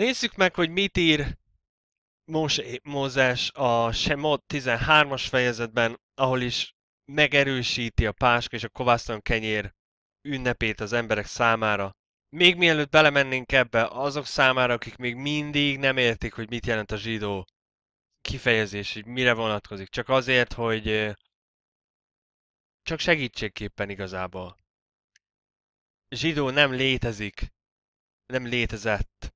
Nézzük meg, hogy mit ír Mózes a Semot 13-as fejezetben, ahol is megerősíti a páska és a kovásztalan kenyér ünnepét az emberek számára. Még mielőtt belemennénk ebbe, azok számára, akik még mindig nem értik, hogy mit jelent a zsidó kifejezés, hogy mire vonatkozik, csak azért, hogy csak segítségképpen igazából. Zsidó nem létezik, nem létezett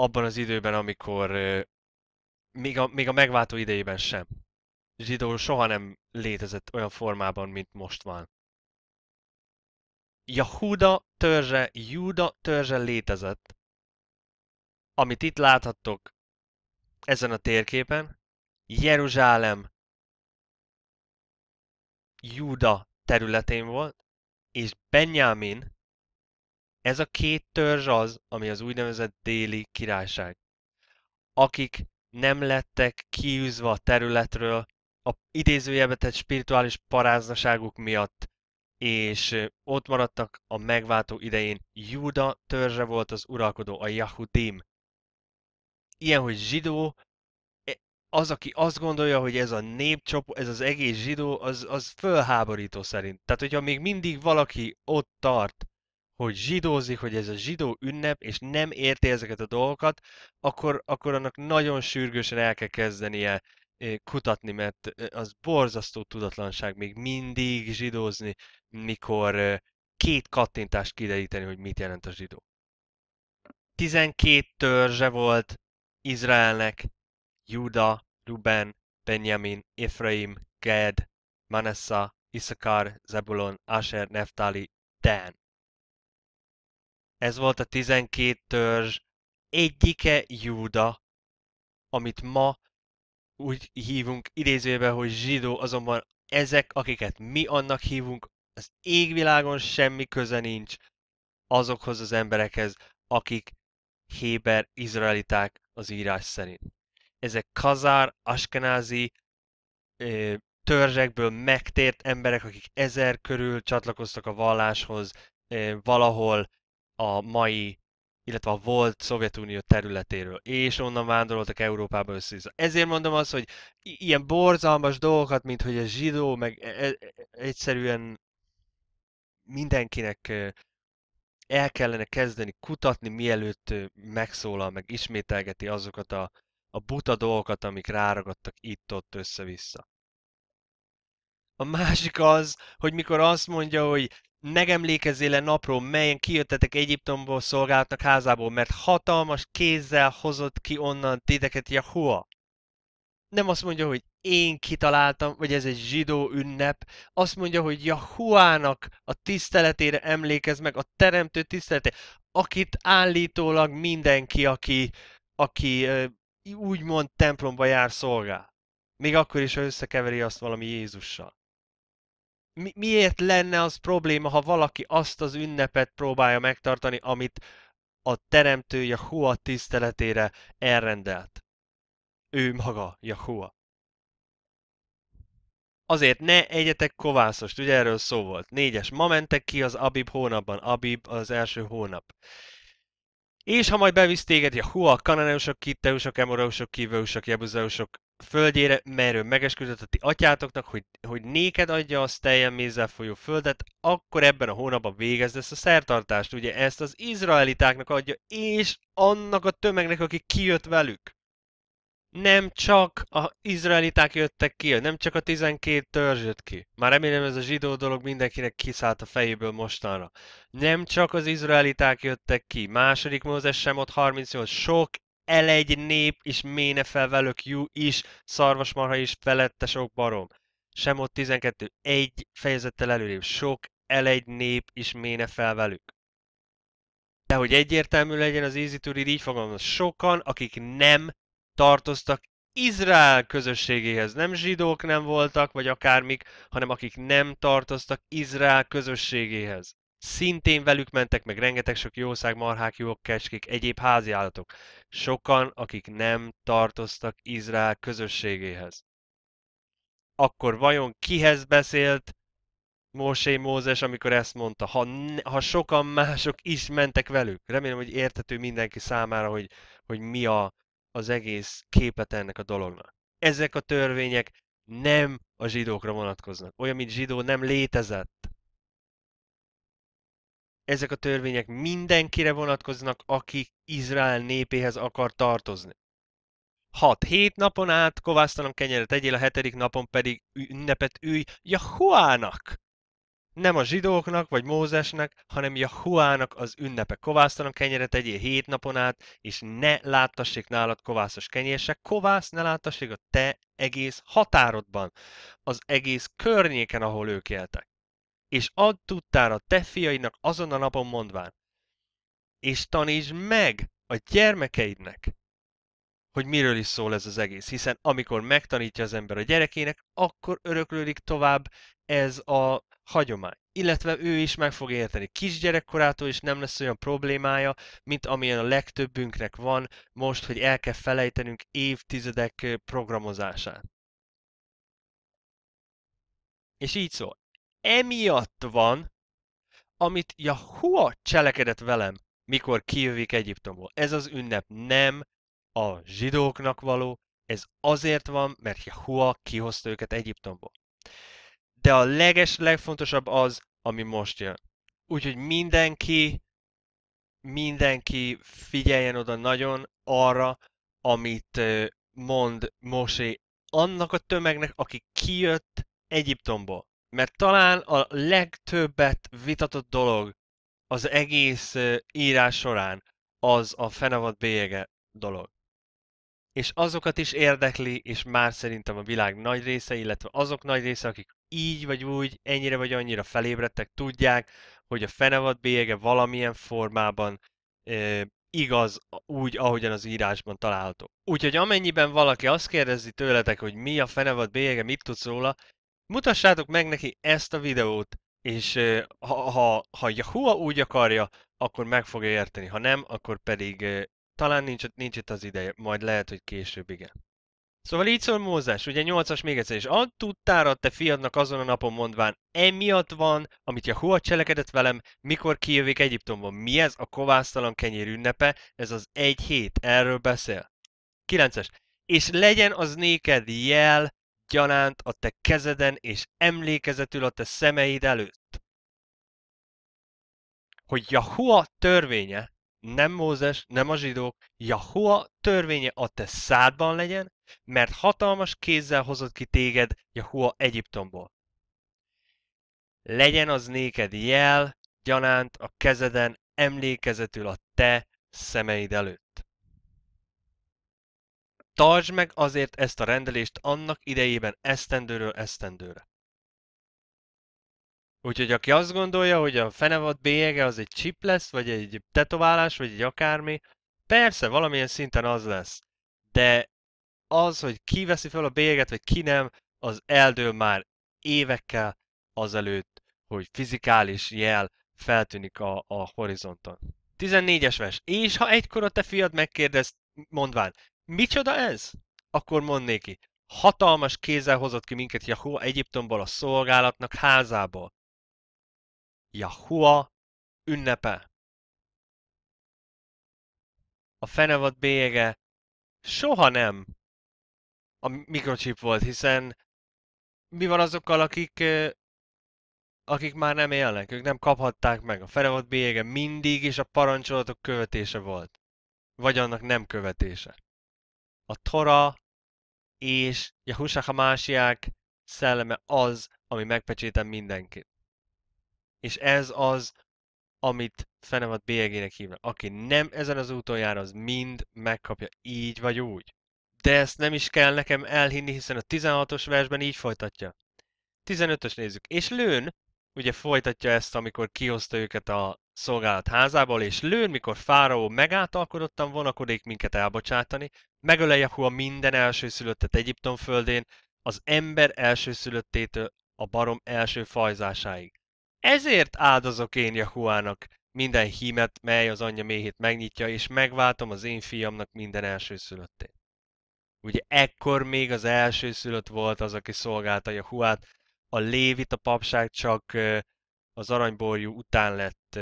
abban az időben, amikor még a, még a megváltó idejében sem. Zsidó soha nem létezett olyan formában, mint most van. Jahuda törzse, Júda törzse létezett, amit itt láthattok ezen a térképen, Jeruzsálem Júda területén volt, és Benjamin ez a két törzs az, ami az úgynevezett déli királyság. Akik nem lettek kiűzve a területről a idézőjelbetett spirituális paráznaságuk miatt, és ott maradtak a megváltó idején. Júda törzse volt az uralkodó, a Yahudim. Ilyen, hogy zsidó, e, az, aki azt gondolja, hogy ez a népcsoport, ez az egész zsidó, az, az fölháborító szerint. Tehát, hogyha még mindig valaki ott tart, hogy zsidózik, hogy ez a zsidó ünnep, és nem érti ezeket a dolgokat, akkor, akkor annak nagyon sürgősen el kell kezdenie kutatni, mert az borzasztó tudatlanság még mindig zsidózni, mikor két kattintást kideríteni, hogy mit jelent a zsidó. 12 törzse volt Izraelnek, Juda, Ruben, Benjamin, Efraim, Ged, Manessa, Issachar, Zebulon, Asher, Neftali, Dan. Ez volt a 12 törzs egyike Júda, amit ma úgy hívunk idézőbe, hogy zsidó, azonban ezek, akiket mi annak hívunk, az égvilágon semmi köze nincs azokhoz az emberekhez, akik héber izraeliták az írás szerint. Ezek kazár, askenázi törzsekből megtért emberek, akik ezer körül csatlakoztak a valláshoz, valahol a mai, illetve a volt Szovjetunió területéről, és onnan vándoroltak Európába össze. Szóval ezért mondom azt, hogy ilyen borzalmas dolgokat, mint hogy a zsidó, meg e-, e-, e-, egyszerűen mindenkinek el kellene kezdeni kutatni, mielőtt megszólal, meg ismételgeti azokat a, a buta dolgokat, amik ráragadtak itt-ott össze-vissza. A másik az, hogy mikor azt mondja, hogy megemlékezzél le napról, melyen kijöttetek Egyiptomból szolgálatnak házából, mert hatalmas kézzel hozott ki onnan titeket Jahua. Nem azt mondja, hogy én kitaláltam, vagy ez egy zsidó ünnep, azt mondja, hogy Jahuának a tiszteletére emlékez meg, a teremtő tiszteletére, akit állítólag mindenki, aki, aki úgymond templomba jár szolgál. Még akkor is, ha összekeveri azt valami Jézussal mi, miért lenne az probléma, ha valaki azt az ünnepet próbálja megtartani, amit a teremtő Jahua tiszteletére elrendelt? Ő maga, Jahua. Azért ne egyetek kovászost, ugye erről szó volt. Négyes, ma mentek ki az Abib hónapban, Abib az első hónap. És ha majd bevisz téged, ja, hua, kananeusok, kitteusok, emoreusok, kiveusok, jebuzeusok, földjére, merő megesküdött a ti atyátoknak, hogy, hogy néked adja a teljen mézzel folyó földet, akkor ebben a hónapban végezd ezt a szertartást. Ugye ezt az izraelitáknak adja, és annak a tömegnek, aki kijött velük. Nem csak az izraeliták jöttek ki, nem csak a 12 törzs jött ki. Már remélem ez a zsidó dolog mindenkinek kiszállt a fejéből mostanra. Nem csak az izraeliták jöttek ki, második Mózes sem ott 38, sok elegy nép, és méne fel velük jú is, szarvasmarha is, felette sok barom. Sem ott 12, egy fejezettel előrébb, sok elegy nép, is méne fel velük. De hogy egyértelmű legyen az Easy to read, így fogalmaz. Sokan, akik nem tartoztak Izrael közösségéhez. Nem zsidók nem voltak, vagy akármik, hanem akik nem tartoztak Izrael közösségéhez. Szintén velük mentek meg rengeteg sok jószág, marhák, jók, kecskék, egyéb házi állatok. Sokan, akik nem tartoztak Izrael közösségéhez. Akkor vajon kihez beszélt Mosé Mózes, amikor ezt mondta? Ha, ha sokan mások is mentek velük. Remélem, hogy értető mindenki számára, hogy, hogy mi a, az egész képet ennek a dolognak. Ezek a törvények nem a zsidókra vonatkoznak. Olyan, mint zsidó nem létezett ezek a törvények mindenkire vonatkoznak, aki Izrael népéhez akar tartozni. 6 hét napon át kovásztanom kenyeret egyél, a hetedik napon pedig ünnepet ülj Jahuának. Nem a zsidóknak vagy Mózesnek, hanem Jahuának az ünnepe. Kovásztanom kenyeret egyél hét napon át, és ne láttassék nálad kovászos kenyér Kovász ne láttassék a te egész határodban, az egész környéken, ahol ők éltek és add tudtára te fiainak azon a napon mondván, és tanítsd meg a gyermekeidnek, hogy miről is szól ez az egész, hiszen amikor megtanítja az ember a gyerekének, akkor öröklődik tovább ez a hagyomány. Illetve ő is meg fog érteni kisgyerekkorától, és nem lesz olyan problémája, mint amilyen a legtöbbünknek van most, hogy el kell felejtenünk évtizedek programozását. És így szól emiatt van, amit Jahua cselekedett velem, mikor kijövik Egyiptomból. Ez az ünnep nem a zsidóknak való, ez azért van, mert Jahua kihozta őket Egyiptomból. De a leges, legfontosabb az, ami most jön. Úgyhogy mindenki, mindenki figyeljen oda nagyon arra, amit mond Mosé annak a tömegnek, aki kijött Egyiptomból mert talán a legtöbbet vitatott dolog az egész írás során az a fenevad bélyege dolog. És azokat is érdekli, és már szerintem a világ nagy része, illetve azok nagy része, akik így vagy úgy, ennyire vagy annyira felébredtek, tudják, hogy a fenevad bélyege valamilyen formában e, igaz úgy, ahogyan az írásban található. Úgyhogy amennyiben valaki azt kérdezi tőletek, hogy mi a fenevad bélyege, mit tudsz róla, mutassátok meg neki ezt a videót, és ha, ha, ha Yahoo úgy akarja, akkor meg fogja érteni, ha nem, akkor pedig talán nincs, nincs itt az ideje, majd lehet, hogy később igen. Szóval így szól Mózes, ugye 8-as még egyszer, és ad tudtára te fiadnak azon a napon mondván, emiatt van, amit Jahua cselekedett velem, mikor kijövik Egyiptomban. Mi ez a kovásztalan kenyér ünnepe? Ez az egy hét, erről beszél. 9-es. És legyen az néked jel gyanánt a te kezeden és emlékezetül a te szemeid előtt. Hogy Jahua törvénye, nem Mózes, nem a zsidók, Jahua törvénye a te szádban legyen, mert hatalmas kézzel hozott ki téged Jahua Egyiptomból. Legyen az néked jel, gyanánt a kezeden emlékezetül a te szemeid előtt. Tartsd meg azért ezt a rendelést annak idejében esztendőről esztendőre. Úgyhogy aki azt gondolja, hogy a fenevad bélyege az egy chip lesz, vagy egy tetoválás, vagy egy akármi, persze valamilyen szinten az lesz. De az, hogy ki veszi fel a bélyeget, vagy ki nem, az eldől már évekkel azelőtt, hogy fizikális jel feltűnik a, a horizonton. 14-es vers. És ha egykor a te fiad megkérdez, mondván, Micsoda ez? Akkor mond néki. Hatalmas kézzel hozott ki minket Yahua Egyiptomból a szolgálatnak házából. Yahua ünnepe. A fenevad bélyege soha nem a mikrochip volt, hiszen mi van azokkal, akik, akik már nem élnek, ők nem kaphatták meg. A fenevad bélyege mindig is a parancsolatok követése volt, vagy annak nem követése a Tora és Jahusha Hamásiák szelleme az, ami megpecsétel mindenkit. És ez az, amit Fenevad bélyegének hívnak. Aki nem ezen az úton jár, az mind megkapja így vagy úgy. De ezt nem is kell nekem elhinni, hiszen a 16-os versben így folytatja. 15-ös nézzük. És lőn, ugye folytatja ezt, amikor kihozta őket a szolgálat házából, és lőn, mikor Fáraó megáltalkodottan vonakodik minket elbocsátani, megöle Jahua minden elsőszülöttet Egyiptom földén, az ember elsőszülöttétől a barom első fajzásáig. Ezért áldozok én Jahuának minden hímet, mely az anyja méhét megnyitja, és megváltom az én fiamnak minden elsőszülöttét. Ugye ekkor még az elsőszülött volt az, aki szolgálta Jahuát, a lévit a papság csak az aranyborjú után lett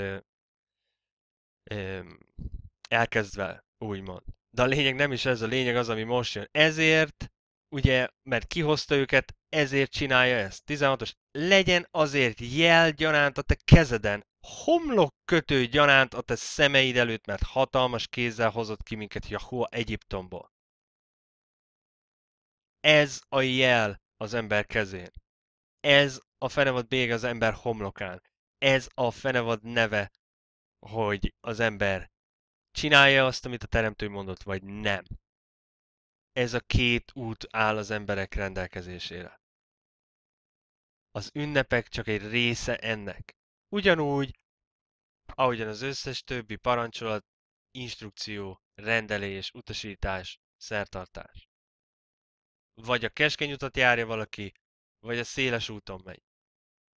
elkezdve, úgymond. De a lényeg nem is ez, a lényeg az, ami most jön. Ezért, ugye, mert kihozta őket, ezért csinálja ezt. 16-os, legyen azért jel gyanánt a te kezeden, homlok kötő gyanánt a te szemeid előtt, mert hatalmas kézzel hozott ki minket Jahua Egyiptomból. Ez a jel az ember kezén. Ez a fenevad bége az ember homlokán. Ez a fenevad neve hogy az ember csinálja azt, amit a teremtő mondott, vagy nem. Ez a két út áll az emberek rendelkezésére. Az ünnepek csak egy része ennek. Ugyanúgy, ahogyan az összes többi parancsolat, instrukció, rendelés, utasítás, szertartás. Vagy a keskeny utat járja valaki, vagy a széles úton megy.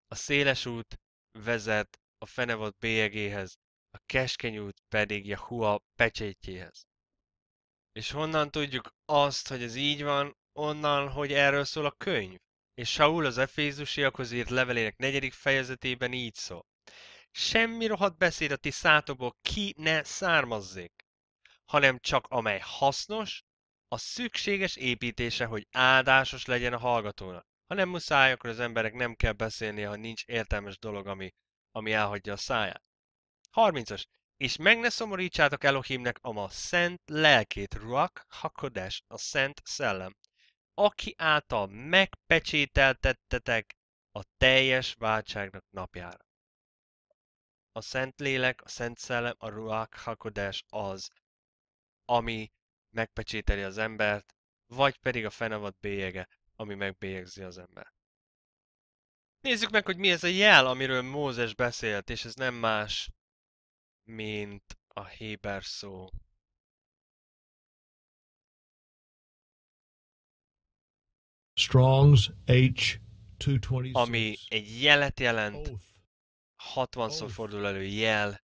A széles út vezet a fenevad bélyegéhez, a keskeny út pedig Yahua pecsétjéhez. És honnan tudjuk azt, hogy ez így van, onnan, hogy erről szól a könyv? És Saul az Efézusiakhoz írt levelének negyedik fejezetében így szól. Semmi rohadt beszéd a ti szátokból ki ne származzék, hanem csak amely hasznos, a szükséges építése, hogy áldásos legyen a hallgatónak. Ha nem muszáj, akkor az emberek nem kell beszélni, ha nincs értelmes dolog, ami, ami elhagyja a száját. 30-as. És meg ne szomorítsátok Elohimnek a ma szent lelkét, Ruach Hakodes, a szent szellem, aki által megpecsételtettetek a teljes váltságnak napjára. A szent lélek, a szent szellem, a Ruach Hakodes az, ami megpecsételi az embert, vagy pedig a fenevad bélyege, ami megbélyegzi az embert. Nézzük meg, hogy mi ez a jel, amiről Mózes beszélt, és ez nem más, mint a héber szó. Strong's H226. Ami egy jelet jelent, 60-szor fordul elő jel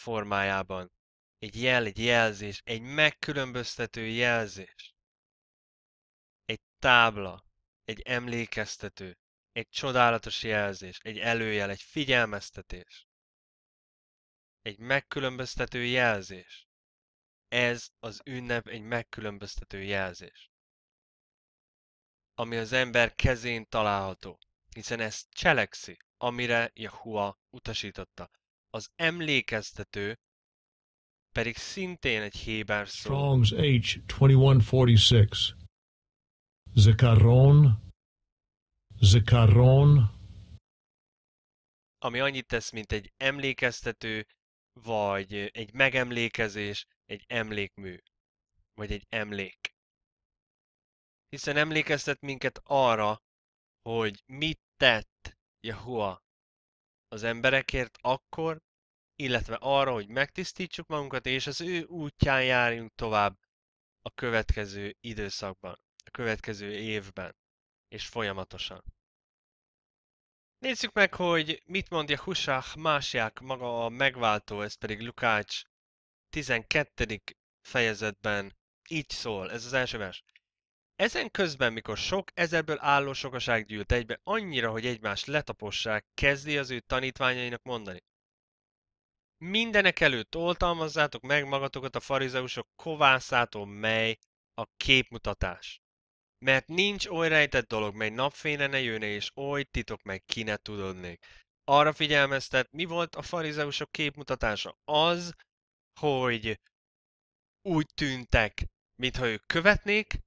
formájában. Egy jel, egy jelzés, egy megkülönböztető jelzés. Egy tábla, egy emlékeztető, egy csodálatos jelzés, egy előjel, egy figyelmeztetés egy megkülönböztető jelzés. Ez az ünnep egy megkülönböztető jelzés, ami az ember kezén található, hiszen ez cselekszi, amire Jahua utasította. Az emlékeztető pedig szintén egy héber szó. Strong's H 2146 Zekaron Zekaron ami annyit tesz, mint egy emlékeztető, vagy egy megemlékezés, egy emlékmű, vagy egy emlék. Hiszen emlékeztet minket arra, hogy mit tett Jehua az emberekért akkor, illetve arra, hogy megtisztítsuk magunkat, és az ő útján járjunk tovább a következő időszakban, a következő évben, és folyamatosan. Nézzük meg, hogy mit mondja Husák, Másják, maga a megváltó, ez pedig Lukács 12. fejezetben így szól, ez az első vers. Ezen közben, mikor sok ezerből álló sokaság gyűlt egybe, annyira, hogy egymást letapossák, kezdi az ő tanítványainak mondani. Mindenek előtt oltalmazzátok meg magatokat a farizeusok kovászától, mely a képmutatás. Mert nincs oly rejtett dolog, mely napfényre ne jönne, és oly titok meg ki ne tudodnék. Arra figyelmeztet, mi volt a farizeusok képmutatása? Az, hogy úgy tűntek, mintha ők követnék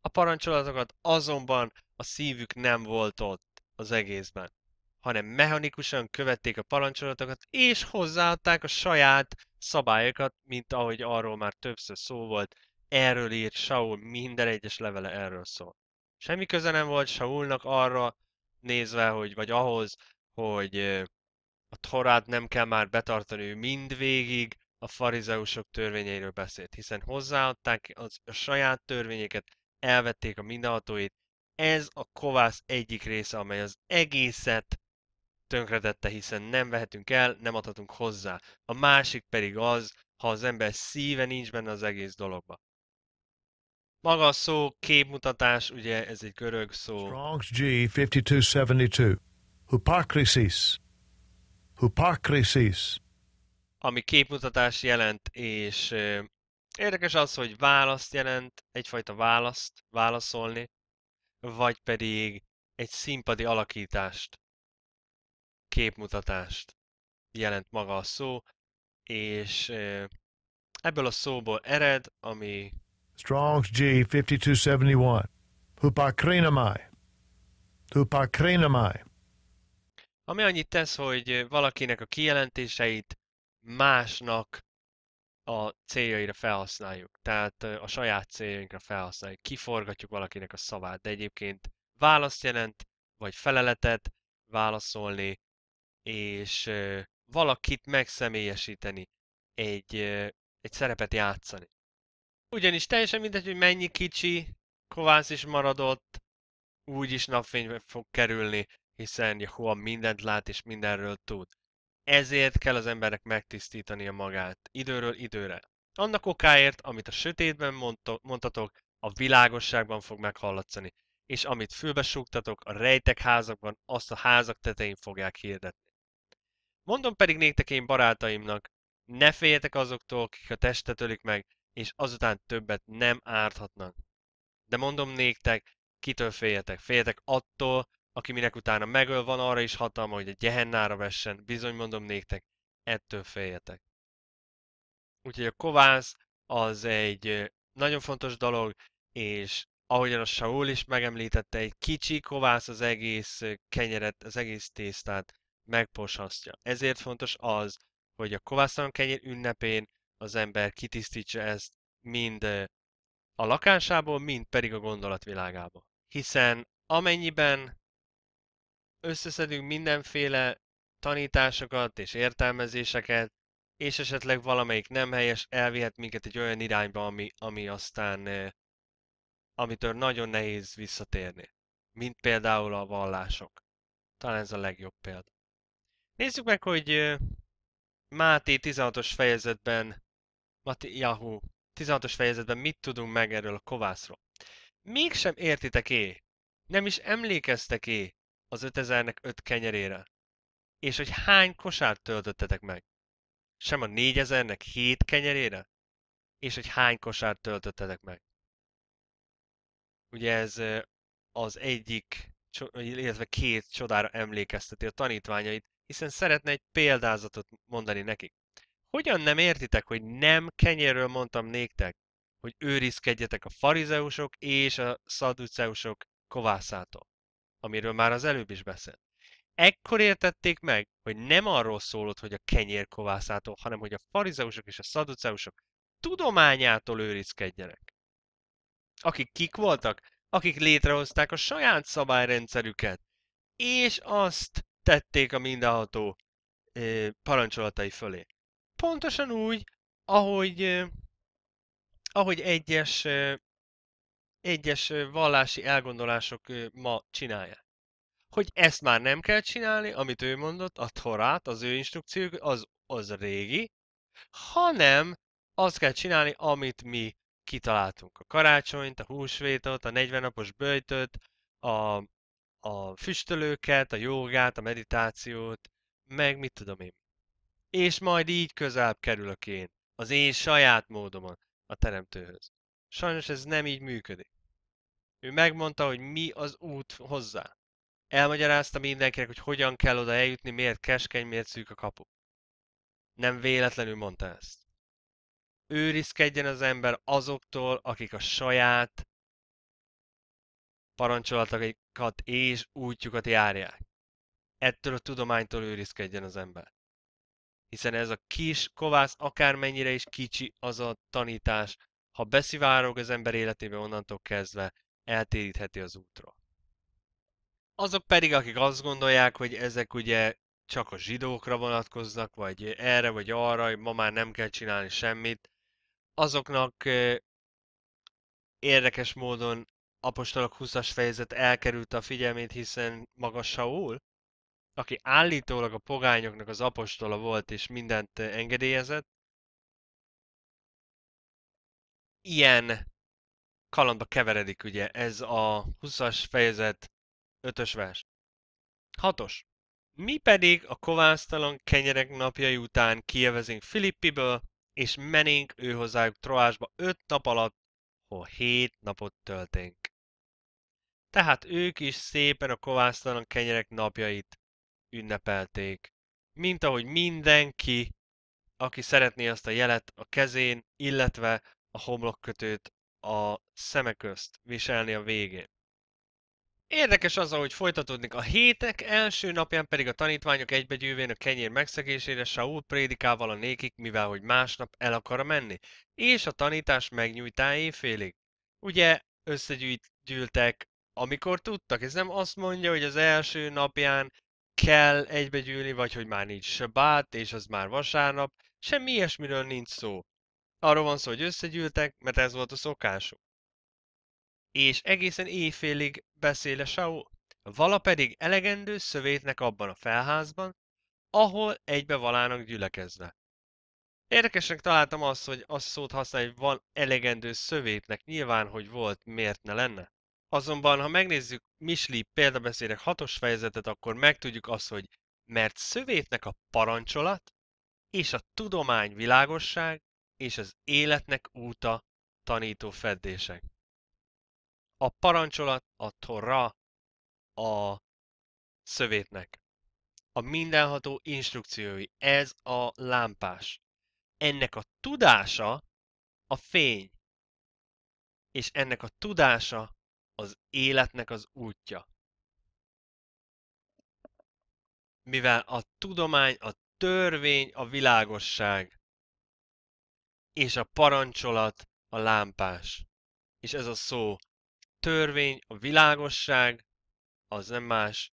a parancsolatokat, azonban a szívük nem volt ott az egészben, hanem mechanikusan követték a parancsolatokat, és hozzáadták a saját szabályokat, mint ahogy arról már többször szó volt, erről írt Saul, minden egyes levele erről szól. Semmi köze nem volt Saulnak arra nézve, hogy, vagy ahhoz, hogy a Torát nem kell már betartani, ő mindvégig a farizeusok törvényeiről beszélt, hiszen hozzáadták az, a saját törvényeket, elvették a mindenhatóit. Ez a kovász egyik része, amely az egészet tönkretette, hiszen nem vehetünk el, nem adhatunk hozzá. A másik pedig az, ha az ember szíve nincs benne az egész dologba maga a szó, képmutatás, ugye ez egy görög szó. Strong's G 5272. Hupakrisis Hupakrisis Ami képmutatás jelent, és euh, érdekes az, hogy választ jelent, egyfajta választ, válaszolni, vagy pedig egy színpadi alakítást, képmutatást jelent maga a szó, és euh, ebből a szóból ered, ami Strong's G 5271. Hupakrinamai. Ami annyit tesz, hogy valakinek a kijelentéseit másnak a céljaira felhasználjuk. Tehát a saját céljainkra felhasználjuk. Kiforgatjuk valakinek a szavát, de egyébként választ jelent, vagy feleletet válaszolni, és valakit megszemélyesíteni, egy, egy szerepet játszani. Ugyanis teljesen mindegy, hogy mennyi kicsi kovász is maradott, úgyis napfénybe fog kerülni, hiszen Jehova mindent lát és mindenről tud. Ezért kell az emberek a magát, időről időre. Annak okáért, amit a sötétben mondtatok, a világosságban fog meghallatszani, és amit fülbe súgtatok, a rejtek házakban, azt a házak tetején fogják hirdetni. Mondom pedig néktek én barátaimnak, ne féljetek azoktól, kik a testet ölik meg, és azután többet nem árthatnak. De mondom néktek, kitől féljetek? Féljetek attól, aki minek utána megöl, van arra is hatalma, hogy a gyehennára vessen. Bizony mondom néktek, ettől féljetek. Úgyhogy a kovász az egy nagyon fontos dolog, és ahogyan a Saul is megemlítette, egy kicsi kovász az egész kenyeret, az egész tésztát megposhasztja. Ezért fontos az, hogy a kovásztalan kenyér ünnepén az ember kitisztítsa ezt mind a lakásából, mind pedig a gondolatvilágába. Hiszen amennyiben összeszedünk mindenféle tanításokat és értelmezéseket, és esetleg valamelyik nem helyes, elvihet minket egy olyan irányba, ami, ami aztán, amitől nagyon nehéz visszatérni. Mint például a vallások. Talán ez a legjobb példa. Nézzük meg, hogy Máté 16-os fejezetben Mati Yahoo 16-os fejezetben mit tudunk meg erről a kovászról. Mégsem értitek-é, nem is emlékeztek-é az 5000-nek 5 kenyerére, és hogy hány kosárt töltöttetek meg? Sem a 4000-nek 7 kenyerére, és hogy hány kosárt töltöttetek meg? Ugye ez az egyik, illetve két csodára emlékezteti a tanítványait, hiszen szeretne egy példázatot mondani nekik. Hogyan nem értitek, hogy nem kenyérről mondtam néktek, hogy őrizkedjetek a farizeusok és a szaduceusok kovászától, amiről már az előbb is beszélt. Ekkor értették meg, hogy nem arról szólott, hogy a kenyér kovászától, hanem hogy a farizeusok és a szaduceusok tudományától őrizkedjenek. Akik kik voltak? Akik létrehozták a saját szabályrendszerüket, és azt tették a mindenható parancsolatai fölé pontosan úgy, ahogy, ahogy egyes, egyes vallási elgondolások ma csinálják. Hogy ezt már nem kell csinálni, amit ő mondott, a torát, az ő instrukciók, az, az régi, hanem azt kell csinálni, amit mi kitaláltunk. A karácsonyt, a húsvétot, a 40 napos böjtöt, a, a füstölőket, a jogát, a meditációt, meg mit tudom én, és majd így közelebb kerülök én, az én saját módomon a teremtőhöz. Sajnos ez nem így működik. Ő megmondta, hogy mi az út hozzá. Elmagyarázta mindenkinek, hogy hogyan kell oda eljutni, miért keskeny, miért szűk a kapu. Nem véletlenül mondta ezt. Őrizkedjen az ember azoktól, akik a saját parancsolatokat és útjukat járják. Ettől a tudománytól őrizkedjen az ember hiszen ez a kis kovász akármennyire is kicsi az a tanítás, ha beszivárog az ember életébe onnantól kezdve, eltérítheti az útról. Azok pedig, akik azt gondolják, hogy ezek ugye csak a zsidókra vonatkoznak, vagy erre, vagy arra, ma már nem kell csinálni semmit, azoknak érdekes módon apostolok 20-as fejezet elkerült a figyelmét, hiszen maga Saul aki állítólag a pogányoknak az apostola volt és mindent eh, engedélyezett, ilyen kalandba keveredik ugye ez a 20-as fejezet 5-ös vers. 6-os. Mi pedig a kovásztalan kenyerek napjai után kievezünk Filippiből, és menénk őhozzájuk Troásba öt nap alatt, hol hét napot töltünk. Tehát ők is szépen a kovásztalan kenyerek napjait ünnepelték. Mint ahogy mindenki, aki szeretné azt a jelet a kezén, illetve a homlokkötőt a közt viselni a végén. Érdekes az, ahogy folytatódnik a hétek, első napján pedig a tanítványok egybegyűvén a kenyér megszegésére Saul prédikával a nékik, mivel hogy másnap el akar menni, és a tanítás megnyújtá éjfélig. Ugye összegyűjtgyűltek, amikor tudtak, ez nem azt mondja, hogy az első napján kell egybegyűlni, vagy hogy már nincs sabát, és az már vasárnap, semmi ilyesmiről nincs szó. Arról van szó, hogy összegyűltek, mert ez volt a szokásuk. És egészen éjfélig beszél a Sao, vala pedig elegendő szövétnek abban a felházban, ahol egybe valának gyülekezne. Érdekesnek találtam azt, hogy azt szót használja, hogy van elegendő szövétnek, nyilván, hogy volt, miért ne lenne. Azonban, ha megnézzük Misli példabeszélek hatos fejezetet, akkor megtudjuk azt, hogy mert szövétnek a parancsolat és a tudomány világosság és az életnek úta tanító feddések. A parancsolat, a torra, a szövétnek. A mindenható instrukciói, ez a lámpás. Ennek a tudása a fény, és ennek a tudása az életnek az útja. Mivel a tudomány, a törvény, a világosság, és a parancsolat, a lámpás. És ez a szó törvény, a világosság, az nem más,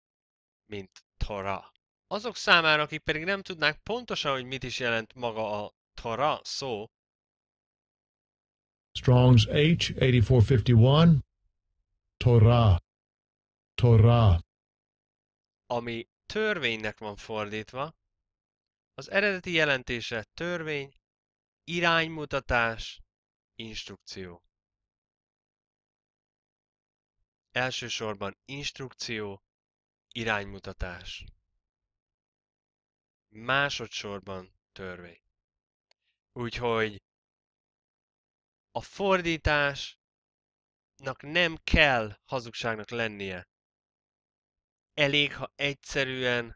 mint Tora. Azok számára, akik pedig nem tudnák pontosan, hogy mit is jelent maga a Tora szó, Strong's H, 8451. Torá, Torá. Ami törvénynek van fordítva, az eredeti jelentése törvény, iránymutatás, instrukció. Elsősorban instrukció, iránymutatás. Másodszorban törvény. Úgyhogy a fordítás hazugságnak nem kell hazugságnak lennie. Elég, ha egyszerűen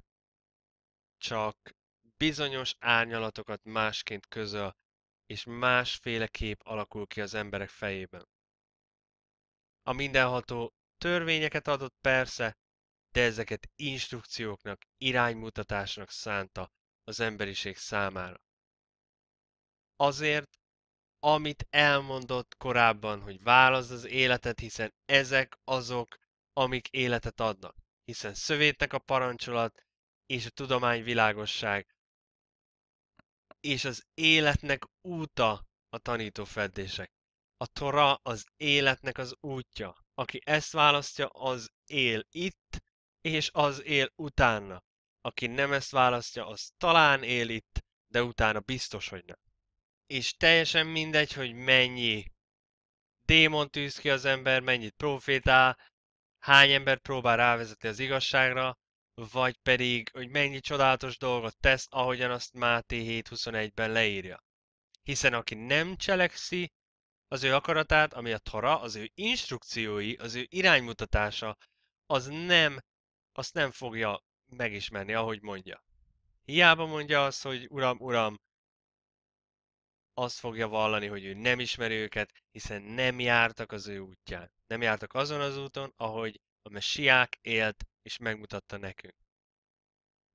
csak bizonyos árnyalatokat másként közöl, és másféle kép alakul ki az emberek fejében. A mindenható törvényeket adott persze, de ezeket instrukcióknak, iránymutatásnak szánta az emberiség számára. Azért, amit elmondott korábban, hogy válaszd az életet, hiszen ezek azok, amik életet adnak. Hiszen szövétek a parancsolat és a tudomány világosság, és az életnek úta a feddések. A Tora az életnek az útja. Aki ezt választja, az él itt, és az él utána. Aki nem ezt választja, az talán él itt, de utána biztos, hogy nem és teljesen mindegy, hogy mennyi démon tűz ki az ember, mennyit profétál, hány ember próbál rávezetni az igazságra, vagy pedig, hogy mennyi csodálatos dolgot tesz, ahogyan azt Máté 7.21-ben leírja. Hiszen aki nem cselekszi az ő akaratát, ami a Tora, az ő instrukciói, az ő iránymutatása, az nem, azt nem fogja megismerni, ahogy mondja. Hiába mondja azt, hogy Uram, Uram, azt fogja vallani, hogy ő nem ismeri őket, hiszen nem jártak az ő útján. Nem jártak azon az úton, ahogy a messiák élt és megmutatta nekünk.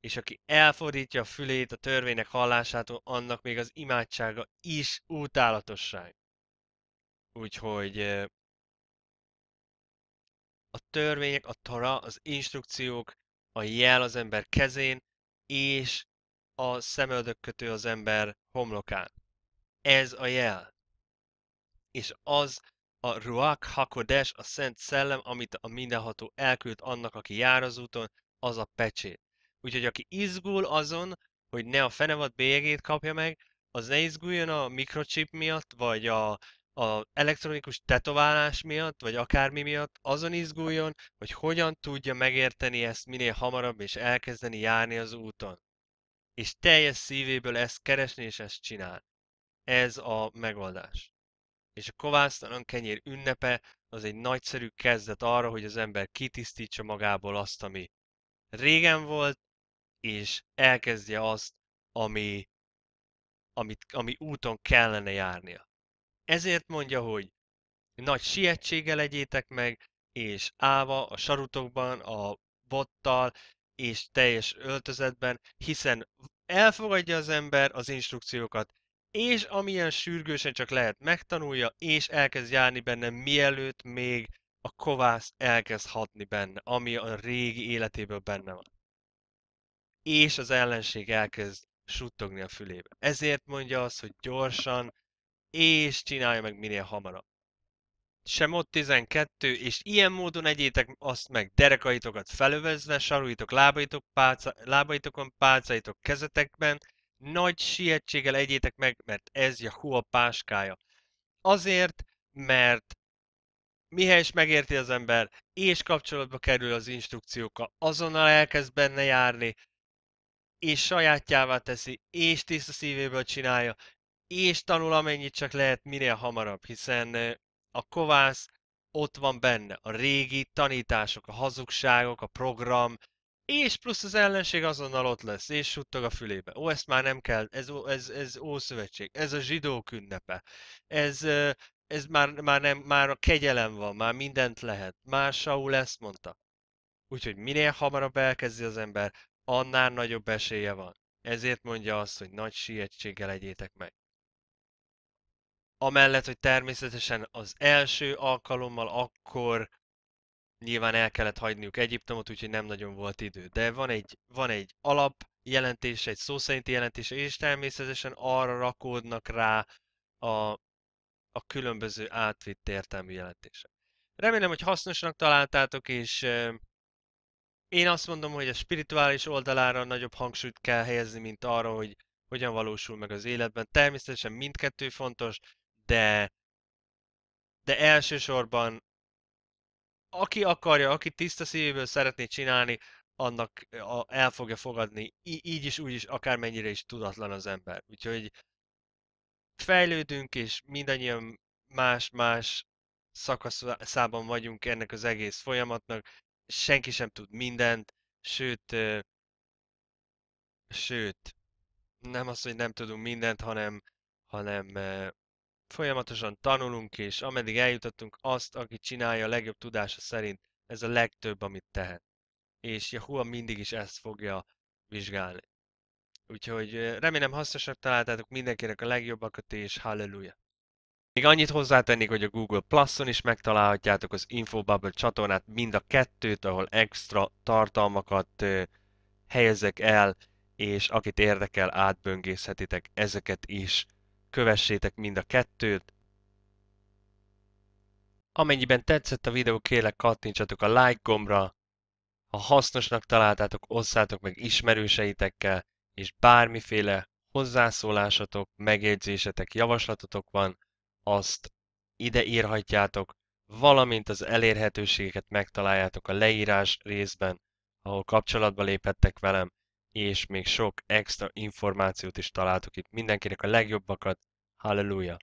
És aki elfordítja a fülét a törvénynek hallásától, annak még az imádsága is útálatosság. Úgyhogy a törvények, a tara, az instrukciók, a jel az ember kezén, és a szemöldökkötő az ember homlokán ez a jel. És az a Ruach Hakodes, a Szent Szellem, amit a mindenható elküld annak, aki jár az úton, az a pecsét. Úgyhogy aki izgul azon, hogy ne a fenevad bélyegét kapja meg, az ne izguljon a mikrochip miatt, vagy a, a elektronikus tetoválás miatt, vagy akármi miatt, azon izguljon, hogy hogyan tudja megérteni ezt minél hamarabb, és elkezdeni járni az úton. És teljes szívéből ezt keresni, és ezt csinálni ez a megoldás. És a kovásztalan kenyér ünnepe az egy nagyszerű kezdet arra, hogy az ember kitisztítsa magából azt, ami régen volt, és elkezdje azt, ami, amit, ami úton kellene járnia. Ezért mondja, hogy nagy sietséggel legyétek meg, és állva a sarutokban, a bottal és teljes öltözetben, hiszen elfogadja az ember az instrukciókat, és amilyen sürgősen csak lehet megtanulja, és elkezd járni benne, mielőtt még a kovász elkezd hatni benne, ami a régi életéből benne van. És az ellenség elkezd suttogni a fülébe. Ezért mondja azt, hogy gyorsan, és csinálja meg minél hamarabb. Sem ott 12, és ilyen módon egyétek azt meg derekaitokat felövezve, saruitok lábaitok pálca, lábaitokon, pálcaitok kezetekben, nagy sietséggel egyétek meg, mert ez a páskája. Azért, mert mihely is megérti az ember, és kapcsolatba kerül az instrukciókkal, azonnal elkezd benne járni, és sajátjává teszi, és tiszta szívéből csinálja, és tanul amennyit csak lehet minél hamarabb, hiszen a kovász ott van benne, a régi tanítások, a hazugságok, a program, és plusz az ellenség azonnal ott lesz, és suttog a fülébe. Ó, ezt már nem kell, ez, ez, ez Ószövetség, ez a zsidó ünnepe, ez, ez már, már, nem, már a kegyelem van, már mindent lehet. Már Saul ezt mondta. Úgyhogy minél hamarabb elkezdi az ember, annál nagyobb esélye van. Ezért mondja azt, hogy nagy sietséggel legyétek meg. Amellett, hogy természetesen az első alkalommal akkor nyilván el kellett hagyniuk Egyiptomot, úgyhogy nem nagyon volt idő. De van egy, van egy alap jelentés, egy szó szerinti jelentés, és természetesen arra rakódnak rá a, a különböző átvitt értelmű jelentések. Remélem, hogy hasznosnak találtátok, és én azt mondom, hogy a spirituális oldalára nagyobb hangsúlyt kell helyezni, mint arra, hogy hogyan valósul meg az életben. Természetesen mindkettő fontos, de, de elsősorban aki akarja, aki tiszta szívből szeretné csinálni, annak el fogja fogadni, így is, úgy is, akármennyire is tudatlan az ember. Úgyhogy fejlődünk, és mindannyian más-más szakaszában vagyunk ennek az egész folyamatnak, senki sem tud mindent, sőt, sőt, nem az, hogy nem tudunk mindent, hanem, hanem Folyamatosan tanulunk, és ameddig eljutottunk, azt, aki csinálja a legjobb tudása szerint, ez a legtöbb, amit tehet. És Yahuwah mindig is ezt fogja vizsgálni. Úgyhogy remélem hasznosak találtátok mindenkinek a legjobbakat, és halleluja! Még annyit hozzátennék, hogy a Google Plus-on is megtalálhatjátok az Infobubble csatornát, mind a kettőt, ahol extra tartalmakat helyezek el, és akit érdekel, átböngészhetitek ezeket is kövessétek mind a kettőt. Amennyiben tetszett a videó, kérlek kattintsatok a like gombra, ha hasznosnak találtátok, osszátok meg ismerőseitekkel, és bármiféle hozzászólásatok, megjegyzésetek, javaslatotok van, azt ide írhatjátok, valamint az elérhetőségeket megtaláljátok a leírás részben, ahol kapcsolatba léphettek velem, és még sok extra információt is találtuk itt. Mindenkinek a legjobbakat, halleluja!